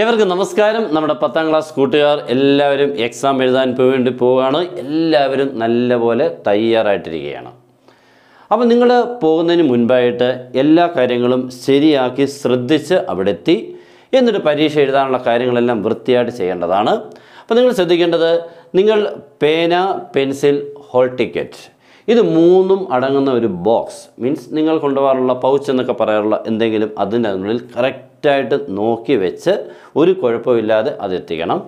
ഏവർക്കും നമസ്കാരം നമ്മുടെ പത്താം ക്ലാസ് കൂട്ടുകാർ എല്ലാവരും എക്സാം എഴുതാൻ വേണ്ടി പോവുകയാണ് എല്ലാവരും നല്ലപോലെ തയ്യാറായിട്ടിരിക്കുകയാണ് അപ്പോൾ നിങ്ങൾ പോകുന്നതിന് മുൻപായിട്ട് എല്ലാ കാര്യങ്ങളും ശരിയാക്കി ശ്രദ്ധിച്ച് അവിടെ എത്തി എന്നിട്ട് പരീക്ഷ എഴുതാനുള്ള കാര്യങ്ങളെല്ലാം വൃത്തിയായിട്ട് ചെയ്യേണ്ടതാണ് അപ്പോൾ നിങ്ങൾ ശ്രദ്ധിക്കേണ്ടത് നിങ്ങൾ പേന പെൻസിൽ ഹോൾ ടിക്കറ്റ് ഇത് മൂന്നും അടങ്ങുന്ന ഒരു ബോക്സ് മീൻസ് നിങ്ങൾ കൊണ്ടുപോകാറുള്ള പൗച്ച് എന്നൊക്കെ പറയാറുള്ള എന്തെങ്കിലും അതിൻ്റെ അതിനുള്ളിൽ കറക്റ്റ് കറക്റ്റായിട്ട് നോക്കി വെച്ച് ഒരു കുഴപ്പമില്ലാതെ അതെത്തിക്കണം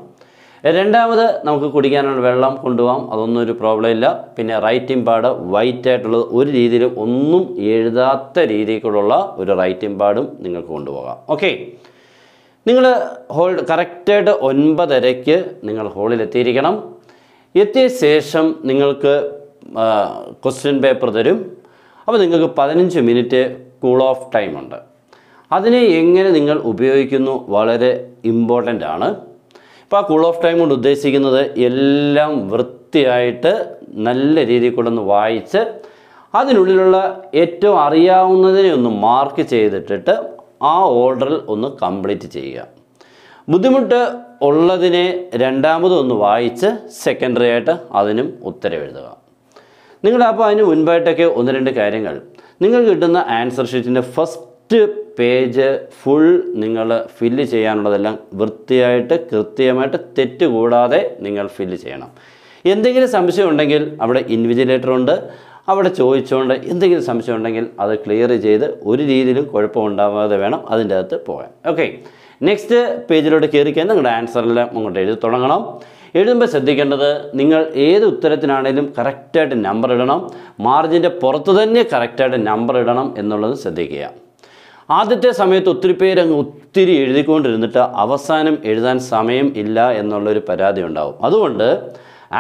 രണ്ടാമത് നമുക്ക് കുടിക്കാനുള്ള വെള്ളം കൊണ്ടുപോകാം അതൊന്നും ഒരു പ്രോബ്ലം ഇല്ല പിന്നെ റൈറ്റിംഗ് പാഡ് വൈറ്റ് ആയിട്ടുള്ളത് ഒരു രീതിയിൽ ഒന്നും എഴുതാത്ത രീതിക്കുള്ള ഒരു റൈറ്റിംഗ് പാഡും നിങ്ങൾക്ക് കൊണ്ടുപോകാം ഓക്കെ നിങ്ങൾ ഹോൾ കറക്റ്റായിട്ട് ഒൻപതരയ്ക്ക് നിങ്ങൾ ഹോളിൽ എത്തിയ ശേഷം നിങ്ങൾക്ക് ക്വസ്റ്റ്യൻ പേപ്പർ തരും അപ്പോൾ നിങ്ങൾക്ക് പതിനഞ്ച് മിനിറ്റ് കൂൾ ഓഫ് ടൈം ഉണ്ട് അതിനെ എങ്ങനെ നിങ്ങൾ ഉപയോഗിക്കുന്നു വളരെ ഇമ്പോർട്ടൻ്റ് ആണ് ഇപ്പോൾ ആ കൂൾ ഓഫ് ടൈം കൊണ്ട് ഉദ്ദേശിക്കുന്നത് എല്ലാം വൃത്തിയായിട്ട് നല്ല രീതിയിൽ കൊണ്ടൊന്ന് വായിച്ച് അതിനുള്ളിലുള്ള ഏറ്റവും അറിയാവുന്നതിനെ ഒന്ന് മാർക്ക് ചെയ്തിട്ടിട്ട് ആ ഓർഡറിൽ ഒന്ന് കംപ്ലീറ്റ് ചെയ്യുക ബുദ്ധിമുട്ട് ഉള്ളതിനെ രണ്ടാമതൊന്ന് വായിച്ച് സെക്കൻഡറി ആയിട്ട് അതിനും ഉത്തരവെഴുതുക നിങ്ങൾ അപ്പോൾ അതിന് മുൻപായിട്ടൊക്കെ ഒന്ന് രണ്ട് കാര്യങ്ങൾ നിങ്ങൾക്ക് കിട്ടുന്ന ആൻസർ ഷീറ്റിൻ്റെ ഫസ്റ്റ് ഫസ്റ്റ് പേജ് ഫുൾ നിങ്ങൾ ഫില്ല് ചെയ്യാനുള്ളതെല്ലാം വൃത്തിയായിട്ട് കൃത്യമായിട്ട് തെറ്റ് കൂടാതെ നിങ്ങൾ ഫില്ല് ചെയ്യണം എന്തെങ്കിലും സംശയം ഉണ്ടെങ്കിൽ അവിടെ ഇൻവിജിലേറ്റർ ഉണ്ട് അവിടെ ചോദിച്ചുകൊണ്ട് എന്തെങ്കിലും സംശയം ഉണ്ടെങ്കിൽ അത് ക്ലിയർ ചെയ്ത് ഒരു രീതിയിലും കുഴപ്പമുണ്ടാവാതെ വേണം അതിൻ്റെ അകത്ത് പോകാൻ ഓക്കെ നെക്സ്റ്റ് പേജിലോട്ട് കയറിക്കാൻ നിങ്ങളുടെ ആൻസറെല്ലാം അങ്ങോട്ട് എഴുതി തുടങ്ങണം എഴുതുമ്പോൾ ശ്രദ്ധിക്കേണ്ടത് നിങ്ങൾ ഏത് ഉത്തരത്തിനാണേലും കറക്റ്റായിട്ട് നമ്പർ ഇടണം മാർജിൻ്റെ പുറത്ത് തന്നെ കറക്റ്റായിട്ട് നമ്പർ ഇടണം എന്നുള്ളത് ശ്രദ്ധിക്കുക ആദ്യത്തെ സമയത്ത് ഒത്തിരി പേരങ്ങ് ഒത്തിരി എഴുതിക്കൊണ്ടിരുന്നിട്ട് അവസാനം എഴുതാൻ സമയം ഇല്ല എന്നുള്ളൊരു പരാതി ഉണ്ടാവും അതുകൊണ്ട്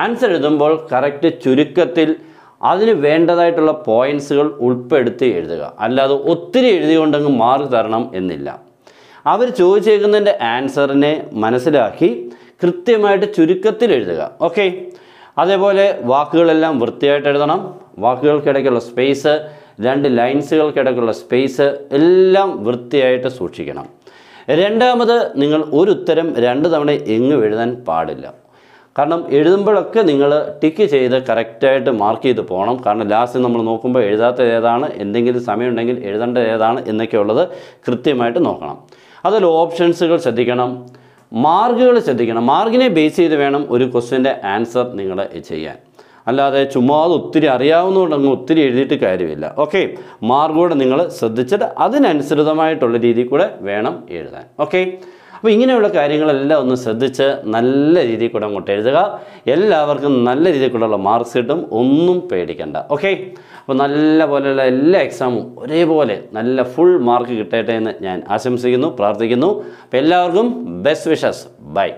ആൻസർ എഴുതുമ്പോൾ കറക്റ്റ് ചുരുക്കത്തിൽ അതിന് വേണ്ടതായിട്ടുള്ള പോയിൻസുകൾ ഉൾപ്പെടുത്തി എഴുതുക അല്ലാതെ ഒത്തിരി എഴുതിക്കൊണ്ടങ്ങ് മാർക്ക് തരണം എന്നില്ല അവർ ചോദിച്ചേക്കുന്നതിൻ്റെ ആൻസറിനെ മനസ്സിലാക്കി കൃത്യമായിട്ട് ചുരുക്കത്തിൽ എഴുതുക ഓക്കെ അതേപോലെ വാക്കുകളെല്ലാം വൃത്തിയായിട്ട് എഴുതണം വാക്കുകൾക്കിടയ്ക്കുള്ള സ്പേസ് രണ്ട് ലൈൻസുകൾക്കിടയ്ക്കുള്ള സ്പേസ് എല്ലാം വൃത്തിയായിട്ട് സൂക്ഷിക്കണം രണ്ടാമത് നിങ്ങൾ ഒരു ഉത്തരം രണ്ട് തവണ എങ്ങും എഴുതാൻ പാടില്ല കാരണം എഴുതുമ്പോഴൊക്കെ നിങ്ങൾ ടിക്ക് ചെയ്ത് കറക്റ്റായിട്ട് മാർക്ക് ചെയ്ത് പോകണം കാരണം ലാസ്റ്റ് നമ്മൾ നോക്കുമ്പോൾ എഴുതാത്തത് ഏതാണ് എന്തെങ്കിലും സമയമുണ്ടെങ്കിൽ എഴുതേണ്ടത് ഏതാണ് എന്നൊക്കെ ഉള്ളത് കൃത്യമായിട്ട് നോക്കണം അതിൽ ഓപ്ഷൻസുകൾ ശ്രദ്ധിക്കണം മാർക്കുകൾ ശ്രദ്ധിക്കണം മാർക്കിനെ ബേസ് ചെയ്ത് വേണം ഒരു ക്വസ്റ്റിൻ്റെ ആൻസർ നിങ്ങൾ ചെയ്യാൻ അല്ലാതെ ചുമ്മാ അത് ഒത്തിരി അറിയാവുന്നതുകൊണ്ട് അങ്ങ് ഒത്തിരി എഴുതിയിട്ട് കാര്യമില്ല ഓക്കെ മാർക്ക് നിങ്ങൾ ശ്രദ്ധിച്ചിട്ട് അതിനനുസൃതമായിട്ടുള്ള രീതിയിൽ കൂടെ വേണം എഴുതാൻ ഓക്കെ അപ്പോൾ ഇങ്ങനെയുള്ള കാര്യങ്ങളെല്ലാം ഒന്ന് ശ്രദ്ധിച്ച് നല്ല രീതിയിൽ കൂടെ അങ്ങോട്ട് എഴുതുക എല്ലാവർക്കും നല്ല രീതിയിൽ കൂടെയുള്ള മാർക്ക് കിട്ടും ഒന്നും പേടിക്കേണ്ട ഓക്കെ അപ്പോൾ നല്ല പോലെയുള്ള എല്ലാ എക്സാമും ഒരേപോലെ നല്ല ഫുൾ മാർക്ക് കിട്ടട്ടെ എന്ന് ഞാൻ ആശംസിക്കുന്നു പ്രാർത്ഥിക്കുന്നു അപ്പോൾ എല്ലാവർക്കും ബെസ്റ്റ് വിഷസ് ബൈ